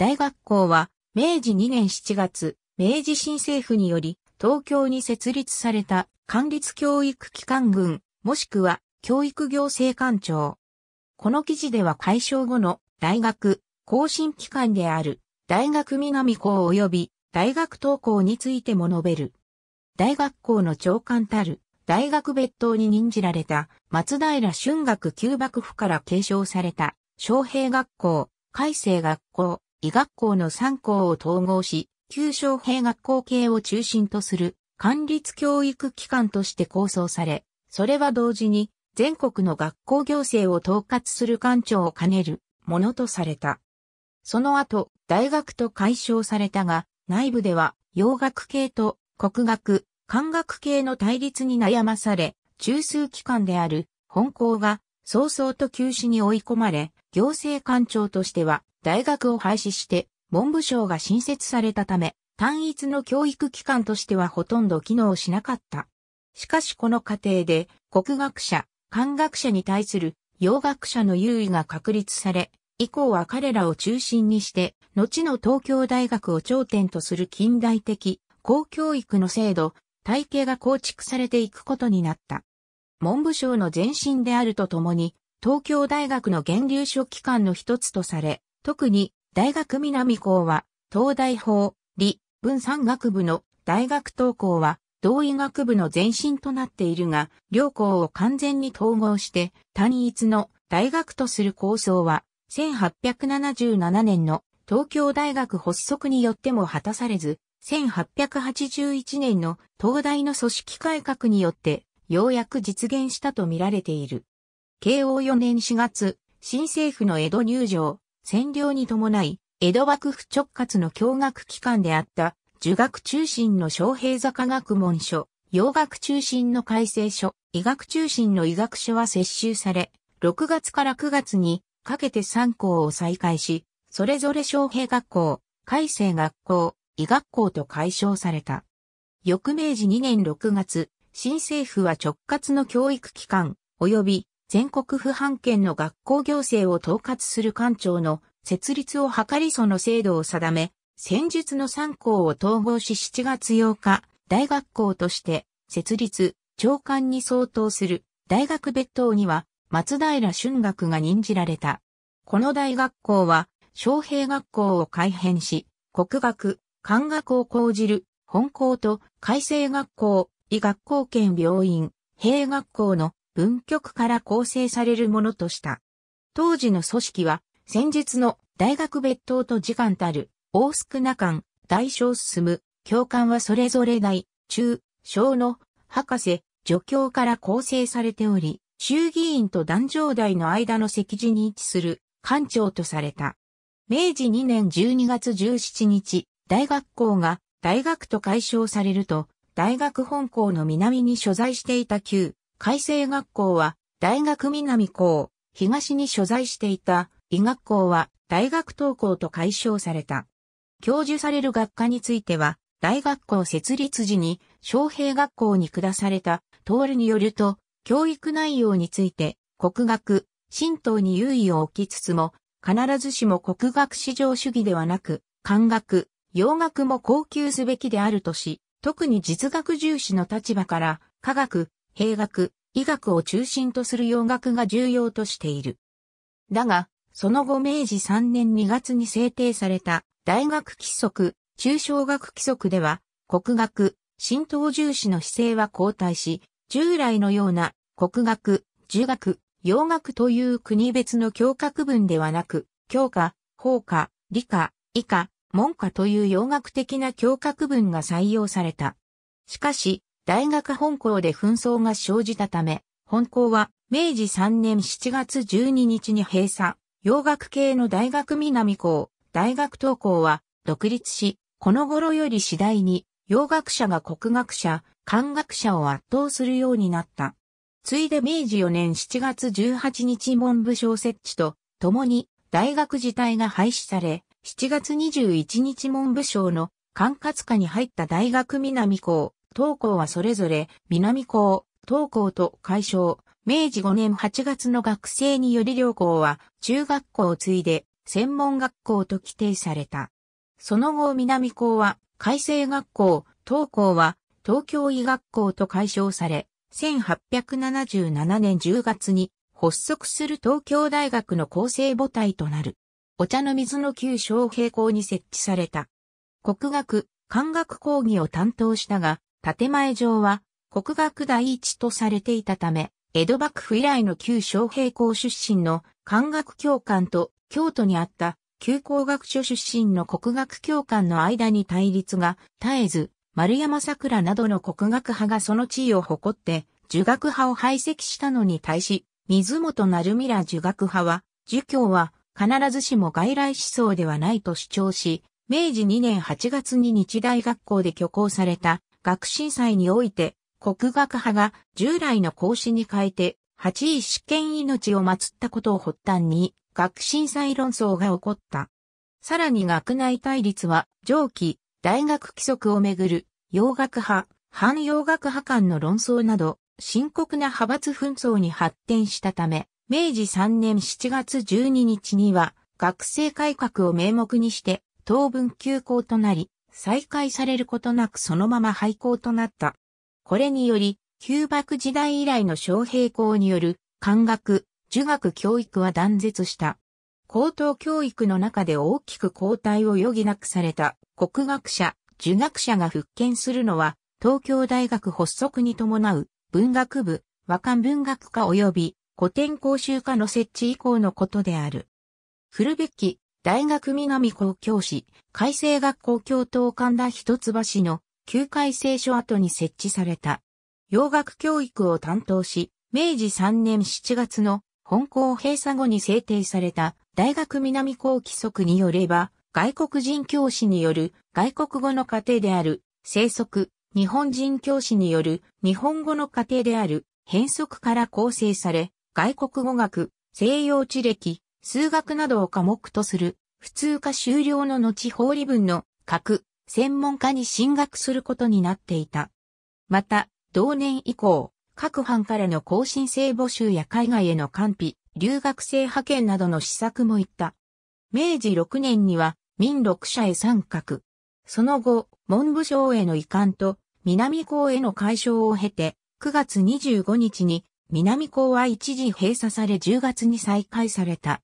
大学校は、明治2年7月、明治新政府により、東京に設立された、管立教育機関群、もしくは、教育行政官庁。この記事では解消後の、大学、更新機関である、大学南校及び、大学登校についても述べる。大学校の長官たる、大学別当に任じられた、松平春学旧幕府から継承された、昌平学校、海星学校、医学校の3校を統合し、旧昌平学校系を中心とする管立教育機関として構想され、それは同時に全国の学校行政を統括する官庁を兼ねるものとされた。その後、大学と解消されたが、内部では洋学系と国学、漢学系の対立に悩まされ、中枢機関である本校が早々と休止に追い込まれ、行政官庁としては大学を廃止して文部省が新設されたため、単一の教育機関としてはほとんど機能しなかった。しかしこの過程で国学者、漢学者に対する洋学者の優位が確立され、以降は彼らを中心にして、後の東京大学を頂点とする近代的公教育の制度、体系が構築されていくことになった。文部省の前身であるとともに、東京大学の源流書機関の一つとされ、特に大学南校は東大法、理、文産学部の大学東校は同医学部の前身となっているが、両校を完全に統合して単一の大学とする構想は1877年の東京大学発足によっても果たされず、1881年の東大の組織改革によってようやく実現したと見られている。慶応4年4月、新政府の江戸入場、占領に伴い、江戸幕府直轄の教学機関であった、儒学中心の昌平坂学問書、洋学中心の改正書、医学中心の医学書は接収され、6月から9月にかけて3校を再開し、それぞれ昌平学校、改正学校、医学校と解消された。翌明治2年6月、新政府は直轄の教育機関、及び全国府藩県の学校行政を統括する官庁の設立を図りその制度を定め、戦術の3校を統合し7月8日、大学校として設立、長官に相当する大学別当には松平春学が任じられた。この大学校は、昌平学校を改編し、国学、漢学を講じる本校と改正学校、医学校兼病院、兵学校の文局から構成されるものとした。当時の組織は、先日の大学別当と時間たる、大少な間、大小進む、教官はそれぞれ大、中、小の、博士、助教から構成されており、衆議院と壇上台の間の席次に位置する、官庁とされた。明治2年12月17日、大学校が大学と解消されると、大学本校の南に所在していた旧海星学校は大学南校、東に所在していた医学校は大学東校と解消された。教授される学科については、大学校設立時に、昌平学校に下された、通ーによると、教育内容について、国学、神道に優位を置きつつも、必ずしも国学至上主義ではなく、漢学、洋学も高級すべきであるとし、特に実学重視の立場から、科学、兵学、医学を中心とする洋学が重要としている。だが、その後明治3年2月に制定された大学規則、中小学規則では、国学、浸透重視の姿勢は後退し、従来のような国学、儒学、洋学という国別の教科区分ではなく、教科、法科、理科、医科、文科という洋学的な教科区分が採用された。しかし、大学本校で紛争が生じたため、本校は明治3年7月12日に閉鎖、洋楽系の大学南校、大学東校は独立し、この頃より次第に洋学者が国学者、漢学者を圧倒するようになった。ついで明治4年7月18日文部省設置と、共に大学自体が廃止され、7月21日文部省の管轄下に入った大学南校、東校はそれぞれ南校、東校と解消。明治5年8月の学生により両校は中学校を継いで専門学校と規定された。その後南校は改正学校、東校は東京医学校と解消され、1877年10月に発足する東京大学の構成母体となる。お茶の水の旧小平校に設置された。国学、漢学講義を担当したが、建前上は国学第一とされていたため、江戸幕府以来の旧昌平校出身の漢学教官と京都にあった旧工学所出身の国学教官の間に対立が絶えず、丸山桜などの国学派がその地位を誇って、儒学派を排斥したのに対し、水本成美ら儒学派は、儒教は必ずしも外来思想ではないと主張し、明治2年8月に日大学校で挙行された学審祭において、国学派が従来の講師に変えて、八位試験命を祀ったことを発端に、学審祭論争が起こった。さらに学内対立は、上記、大学規則をめぐる、洋学派、反洋学派間の論争など、深刻な派閥紛争に発展したため、明治3年7月12日には、学生改革を名目にして、当分休校となり、再開されることなくそのまま廃校となった。これにより、旧幕時代以来の小平校による、漢学、儒学教育は断絶した。高等教育の中で大きく後退を余儀なくされた国学者、儒学者が復権するのは、東京大学発足に伴う文学部、和漢文学科及び古典講習科の設置以降のことである。古べき大学南高教師、改正学校教頭神田一橋の旧改正書跡に設置された。洋学教育を担当し、明治3年7月の本校閉鎖後に制定された大学南高規則によれば、外国人教師による外国語の過程である生息、日本人教師による日本語の過程である変則から構成され、外国語学、西洋地歴、数学などを科目とする、普通科修了の後法理文の各専門家に進学することになっていた。また、同年以降、各班からの更新生募集や海外への完備、留学生派遣などの施策も行った。明治6年には、民6社へ参画。その後、文部省への移管と、南港への解消を経て、9月25日に、南港は一時閉鎖され10月に再開された。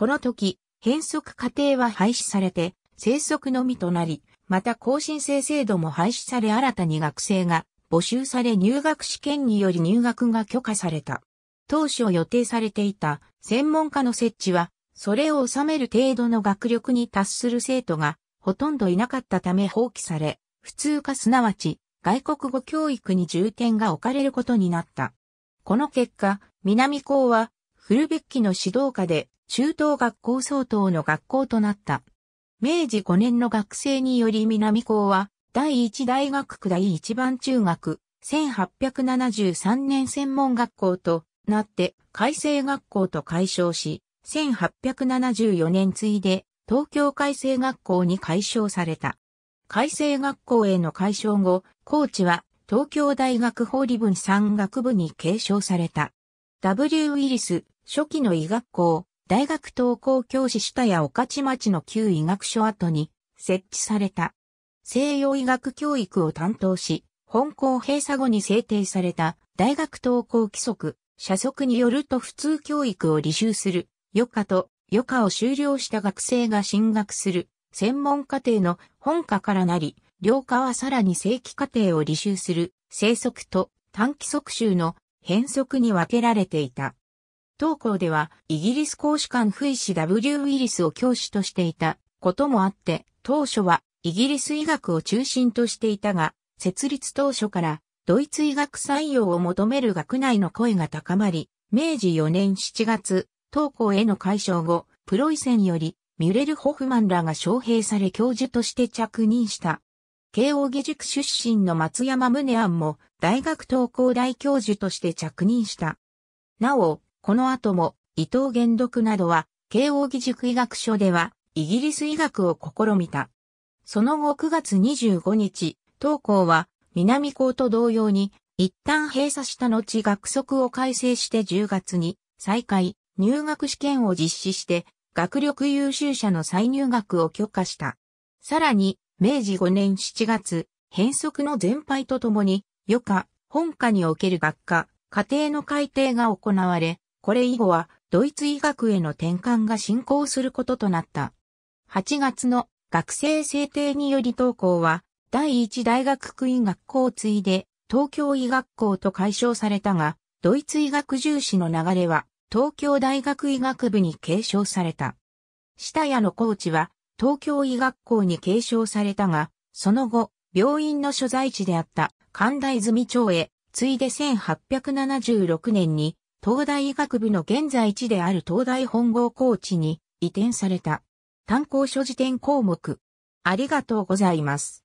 この時、変則過程は廃止されて、生息のみとなり、また更新制制度も廃止され新たに学生が募集され入学試験により入学が許可された。当初予定されていた専門家の設置は、それを収める程度の学力に達する生徒がほとんどいなかったため放棄され、普通科すなわち外国語教育に重点が置かれることになった。この結果、南高はフルベッキの指導下で中等学校相当の学校となった。明治5年の学生により南校は、第一大学区第一番中学、1873年専門学校となって、改正学校と改称し、1874年次いで、東京改正学校に改称された。改正学校への改称後、高知は東京大学法理文産学部に継承された。W. ウィリス、初期の医学校、大学登校教師下や御徒町の旧医学所跡に設置された。西洋医学教育を担当し、本校閉鎖後に制定された大学登校規則、社則によると普通教育を履修する、余科と余科を修了した学生が進学する、専門課程の本科からなり、両科はさらに正規課程を履修する、正則と短期則習の変則に分けられていた。当校では、イギリス公使館不意シ W. ウィリスを教師としていたこともあって、当初はイギリス医学を中心としていたが、設立当初からドイツ医学採用を求める学内の声が高まり、明治4年7月、当校への解消後、プロイセンよりミュレル・ホフマンらが招聘され教授として着任した。慶応義塾出身の松山宗安も大学東工大教授として着任した。なお、この後も伊藤玄読などは慶応義塾医学書ではイギリス医学を試みた。その後9月25日、東高は南高と同様に一旦閉鎖した後学則を改正して10月に再開、入学試験を実施して学力優秀者の再入学を許可した。さらに明治5年7月、変則の全廃とともに余科、本科における学科、家庭の改定が行われ、これ以後はドイツ医学への転換が進行することとなった。8月の学生制定により登校は第一大学区医学校を継いで東京医学校と解消されたが、ドイツ医学重視の流れは東京大学医学部に継承された。下屋のコーチは東京医学校に継承されたが、その後、病院の所在地であった神田泉町へ、ついで1876年に東大医学部の現在地である東大本郷高知に移転された。単行書辞典項目。ありがとうございます。